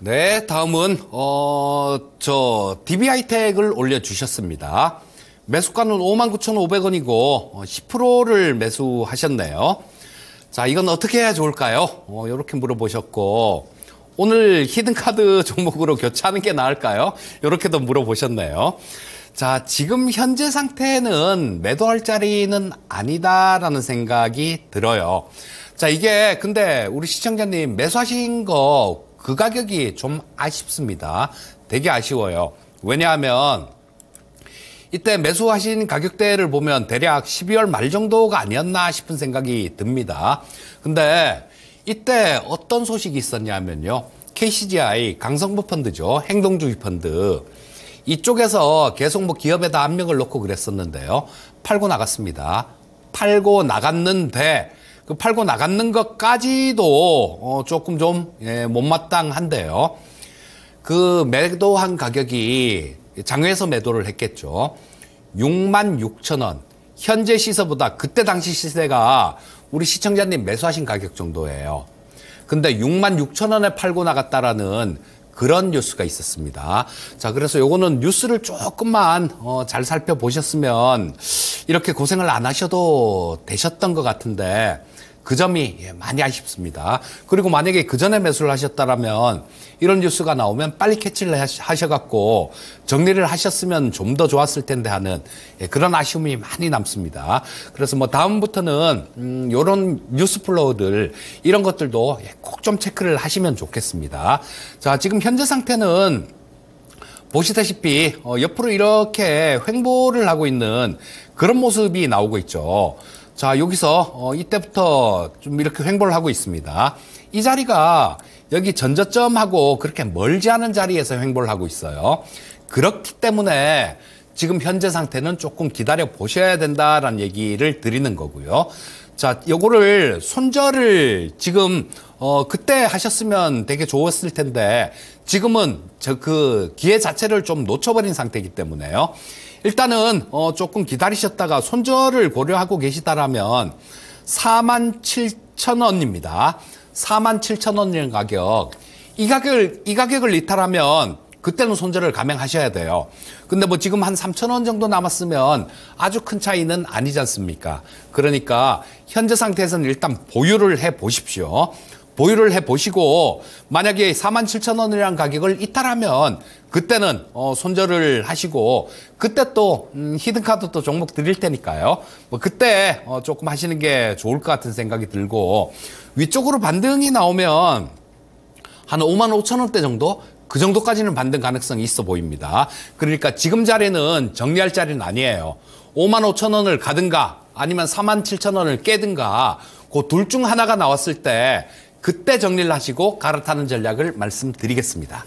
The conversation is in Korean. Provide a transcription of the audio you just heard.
네, 다음은 어, 저 DB하이텍을 올려주셨습니다. 매수가는 59,500원이고 10%를 어, 매수하셨네요. 자, 이건 어떻게 해야 좋을까요? 어, 이렇게 물어보셨고 오늘 히든카드 종목으로 교체하는 게 나을까요? 이렇게도 물어보셨네요. 자, 지금 현재 상태는 매도할 자리는 아니다라는 생각이 들어요. 자, 이게 근데 우리 시청자님 매수하신 거그 가격이 좀 아쉽습니다. 되게 아쉬워요. 왜냐하면 이때 매수하신 가격대를 보면 대략 12월 말 정도가 아니었나 싶은 생각이 듭니다. 근데 이때 어떤 소식이 있었냐면요. KCGI 강성부 펀드죠. 행동주의 펀드. 이쪽에서 계속 뭐 기업에다 압력을 놓고 그랬었는데요. 팔고 나갔습니다. 팔고 나갔는데 그 팔고 나갔는 것까지도 어 조금 좀 예, 못마땅한데요. 그 매도한 가격이 장외에서 매도를 했겠죠. 6만 6천 원. 현재 시세보다 그때 당시 시세가 우리 시청자님 매수하신 가격 정도예요. 근데 6만 6천 원에 팔고 나갔다라는 그런 뉴스가 있었습니다. 자, 그래서 요거는 뉴스를 조금만 어, 잘 살펴보셨으면 이렇게 고생을 안 하셔도 되셨던 것 같은데 그 점이 예, 많이 아쉽습니다. 그리고 만약에 그 전에 매수를 하셨다면 이런 뉴스가 나오면 빨리 캐치를 하셔갖고 정리를 하셨으면 좀 더 좋았을 텐데 하는 예, 그런 아쉬움이 많이 남습니다. 그래서 뭐 다음부터는 이런 음, 뉴스 플로우들 이런 것들도 예, 꼭 좀 체크를 하시면 좋겠습니다. 자 지금 현재 상태는 보시다시피 어, 옆으로 이렇게 횡보를 하고 있는 그런 모습이 나오고 있죠. 자, 여기서 어, 이때부터 좀 이렇게 횡보를 하고 있습니다. 이 자리가 여기 전저점하고 그렇게 멀지 않은 자리에서 횡보를 하고 있어요. 그렇기 때문에 지금 현재 상태는 조금 기다려 보셔야 된다라는 얘기를 드리는 거고요. 자, 요거를 손절을 지금 어, 그때 하셨으면 되게 좋았을 텐데 지금은 저 그 기회 자체를 좀 놓쳐버린 상태이기 때문에요. 일단은 어, 조금 기다리셨다가 손절을 고려하고 계시다라면 4만 7천 원입니다. 4만 7천 원인 가격. 이 가격을, 이 가격을 이탈하면 그때는 손절을 감행하셔야 돼요. 근데 뭐 지금 한 3천 원 정도 남았으면 아주 큰 차이는 아니지 않습니까? 그러니까 현재 상태에서는 일단 보유를 해 보십시오. 보유를 해 보시고 만약에 4만 7천 원이란 가격을 이탈하면 그때는 어, 손절을 하시고 그때 또 음, 히든카드 또 종목 드릴 테니까요. 뭐 그때 어, 조금 하시는 게 좋을 것 같은 생각이 들고 위쪽으로 반등이 나오면 한 5만 5천 원대 정도 그 정도까지는 반등 가능성이 있어 보입니다. 그러니까 지금 자리는 정리할 자리는 아니에요. 5만 5천 원을 가든가 아니면 4만 7천 원을 깨든가 그 둘 중 하나가 나왔을 때 그때 정리를 하시고 갈아타는 전략을 말씀드리겠습니다.